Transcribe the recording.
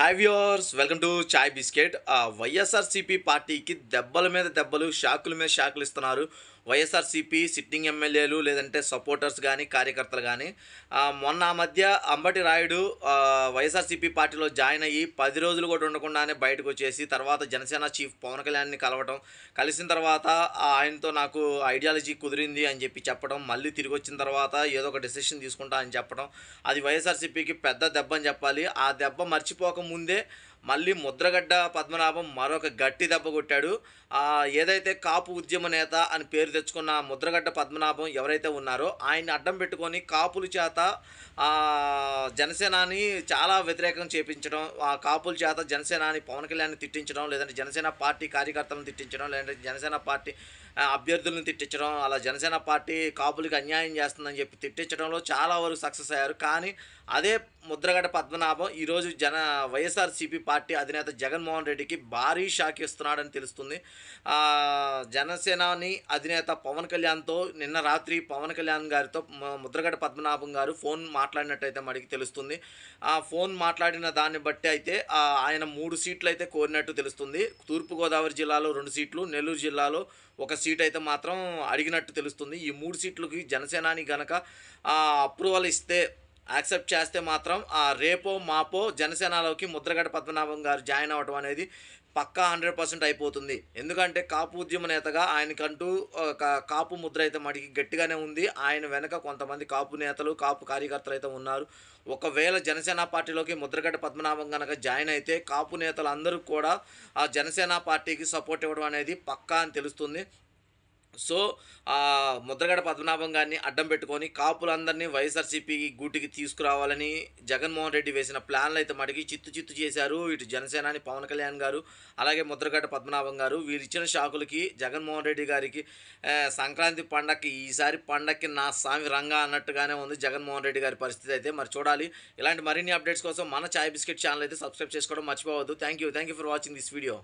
hi viewers welcome to chai biscuit YSRCP పార్టీకి దెబ్బల మీద దెబ్బలు షాకుల మీద షాకులు ఇస్తున్నారు వైఎస్ఆర్సీపీ సిట్టింగ్ ఎమ్మెల్యేలు లేదంటే సపోర్టర్స్ కానీ కార్యకర్తలు కానీ మొన్న మధ్య అంబటి రాయుడు వైఎస్ఆర్సీపీ పార్టీలో జాయిన్ అయ్యి పది రోజులు కూడా ఉండకుండానే బయటకు వచ్చేసి తర్వాత జనసేన చీఫ్ పవన్ కళ్యాణ్ని కలవటం కలిసిన తర్వాత ఆయనతో నాకు ఐడియాలజీ కుదిరింది అని చెప్పి చెప్పడం మళ్ళీ తిరిగి వచ్చిన తర్వాత ఏదో ఒక డెసిషన్ తీసుకుంటా అని చెప్పడం అది వైఎస్ఆర్సీపీకి పెద్ద దెబ్బ అని చెప్పాలి ఆ దెబ్బ మర్చిపోకముందే మళ్ళీ ముద్రగడ్డ పద్మనాభం మరొక గట్టి దెబ్బ కొట్టాడు ఏదైతే కాపు ఉద్యమ నేత అని పేరు తెచ్చుకున్న ముద్రగడ్డ పద్మనాభం ఎవరైతే ఉన్నారో ఆయన అడ్డం పెట్టుకొని కాపుల చేత జనసేనాని చాలా వ్యతిరేకం చేపించడం ఆ కాపుల చేత జనసేనాని పవన్ కళ్యాణ్ని తిట్టించడం లేదంటే జనసేన పార్టీ కార్యకర్తలను తిట్టించడం లేదంటే జనసేన పార్టీ అభ్యర్థులను తిట్టించడం అలా జనసేన పార్టీ కాపులకి అన్యాయం చేస్తుందని చెప్పి తిట్టించడంలో చాలా వరకు సక్సెస్ అయ్యారు కానీ అదే ముద్రగడ పద్మనాభం ఈరోజు జన వైఎస్ఆర్సీపీ పార్టీ అధినేత జగన్మోహన్ రెడ్డికి భారీ షాక్ ఇస్తున్నాడని తెలుస్తుంది జనసేనాని అధినేత పవన్ కళ్యాణ్తో నిన్న రాత్రి పవన్ కళ్యాణ్ గారితో ముద్రగడ పద్మనాభం గారు ఫోన్ మాట్లాడినట్టయితే మనకి తెలుస్తుంది ఆ ఫోన్ మాట్లాడిన దాన్ని బట్టి అయితే ఆయన మూడు సీట్లు అయితే కోరినట్టు తెలుస్తుంది తూర్పుగోదావరి జిల్లాలో రెండు సీట్లు నెల్లూరు జిల్లాలో ఒక సీట్ అయితే మాత్రం అడిగినట్టు తెలుస్తుంది ఈ మూడు సీట్లకి జనసేనాని గనక అప్రూవల్ ఇస్తే యాక్సెప్ట్ చేస్తే మాత్రం ఆ రేపో మాపో జనసేనలోకి ముద్రగడ పద్మనాభం గారు జాయిన్ అవ్వడం అనేది పక్కా హండ్రెడ్ పర్సెంట్ అయిపోతుంది ఎందుకంటే కాపు ఉద్యమ నేతగా ఆయనకంటూ ఒక కాపు ముద్ర అయితే మడికి గట్టిగానే ఉంది ఆయన వెనక కొంతమంది కాపు నేతలు కాపు కార్యకర్తలు అయితే ఉన్నారు ఒకవేళ జనసేన పార్టీలోకి ముద్రగడ్డ పద్మనాభం కనుక జాయిన్ అయితే కాపు నేతలు అందరూ కూడా ఆ జనసేన పార్టీకి సపోర్ట్ ఇవ్వడం అనేది పక్కా అని తెలుస్తుంది సో ముద్రగడ పద్మనాభం గారిని అడ్డం పెట్టుకొని కాపులందరినీ వైఎస్ఆర్సీపీకి గూటికి తీసుకురావాలని జగన్మోహన్ రెడ్డి వేసిన ప్లాన్లు అయితే మడిగి చిత్తు చిత్తు చేశారు ఇటు జనసేనాని పవన్ కళ్యాణ్ గారు అలాగే ముద్రగడ పద్మనాభం గారు వీరిచ్చిన షాకులకి జగన్మోహన్ రెడ్డి గారికి సంక్రాంతి పండక్కి ఈసారి పండక్కి నా స్వామి రంగా అన్నట్టుగానే ఉంది జగన్మోహన్ రెడ్డి గారి పరిస్థితి అయితే మరి చూడాలి ఇలాంటి మరిన్ని అప్డేట్స్ కోసం మన ఛాయ్ బిస్కెట్ ఛానల్ అయితే సబ్స్క్రైబ్ చేసుకోవడం మర్చిపోవద్దు thank you thank you for watching this video